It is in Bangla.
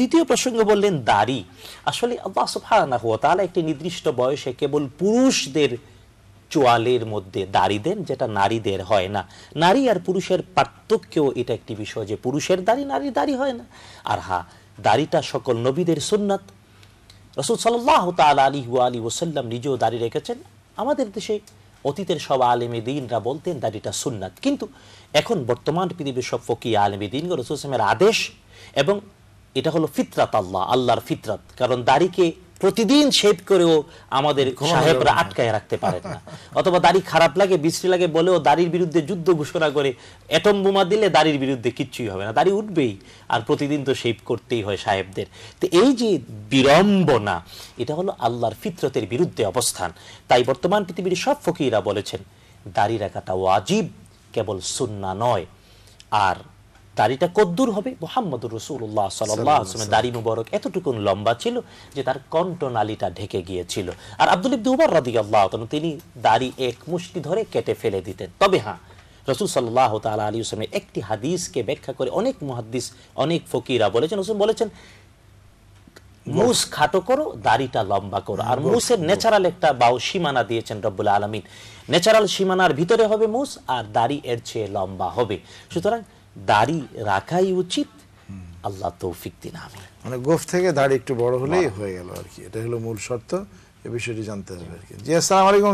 দ্বিতীয় প্রসঙ্গে বললেন দাড়ি আসলে আল্লাহ সুফানা হুয়া তাহলে একটি নির্দিষ্ট বয়সে কেবল পুরুষদের চোয়ালের মধ্যে দাড়ি দেন যেটা নারীদের হয় না নারী আর পুরুষের পার্থক্যও এটা একটি বিষয় যে পুরুষের দাড়ি নারীর দাড়ি হয় না আর হা হ্যাঁ, দাড়িটা সকল নবীদের সুন্নাত রসুল সাল্লাহ তাল আলী আলী ওসাল্লাম নিজেও দাঁড়িয়ে রেখেছেন আমাদের দেশে অতীতের সব আলেমে দিনরা বলতেন দাড়িটা সুন্নাত কিন্তু এখন বর্তমান পৃথিবীর সব ফকি আলেমে দিনগণ রসুল আদেশ এবং এটা হলো ফিতরাত আল্লাহ আল্লাহর ফিতরাত কারণ দাড়িকে প্রতিদিন শেভ করেও আমাদের সাহেবরা আটকায় রাখতে পারেন না অথবা দাড়ি খারাপ লাগে বৃষ্টি লাগে বলেও দাড়ির বিরুদ্ধে যুদ্ধ ঘোষণা করে এটম বোমা দিলে দাড়ির বিরুদ্ধে কিচ্ছুই হবে না দাড়ি উঠবেই আর প্রতিদিন তো শেভ করতেই হয় সাহেবদের তো এই যে বিড়ম্বনা এটা হলো আল্লাহর ফিতরতের বিরুদ্ধে অবস্থান তাই বর্তমান পৃথিবীর সব ফকিরা বলেছেন দাড়ি রাখাটা ওয়াজিব কেবল সুন্না নয় আর দাড়িটা কদ্দুর হবে মোহাম্মদুর রসুল্লাহ সাল্লামের দাড়ি মুবরক এতটুকুন লম্বা ছিল যে তার কণ্ঠনালীটা ঢেকে গিয়েছিল আর আব্দুল ইবদু রাদি আল্লাহ তিনি দাড়ি এক মুষ্টি ধরে কেটে ফেলে দিতেন তবে হ্যাঁ রসুল সাল্লাহ তালা আলী হোসেনের একটি হাদিসকে ব্যাখ্যা করে অনেক অনেক ফকিরা বলেছেন বলেছেন মুস খাটো করো দাড়িটা লম্বা করো আর মুসের ন্যাচারাল একটা বাউ সীমানা দিয়েছেন রব্বুল আলমিন ন্যাচারাল সীমানার ভিতরে হবে মুস আর দাড়ি এর চেয়ে লম্বা হবে সুতরাং দাড়ি রাখাই উচিত আল্লাহ তৌফিক দিন আমি মানে গোফ থেকে দাড়ি একটু বড় হলেই হয়ে গেল আর কি এটা হলো মূল শর্ত এ বিষয়টি জানতে হবে আর কি জি আসসালামু আলাইকুম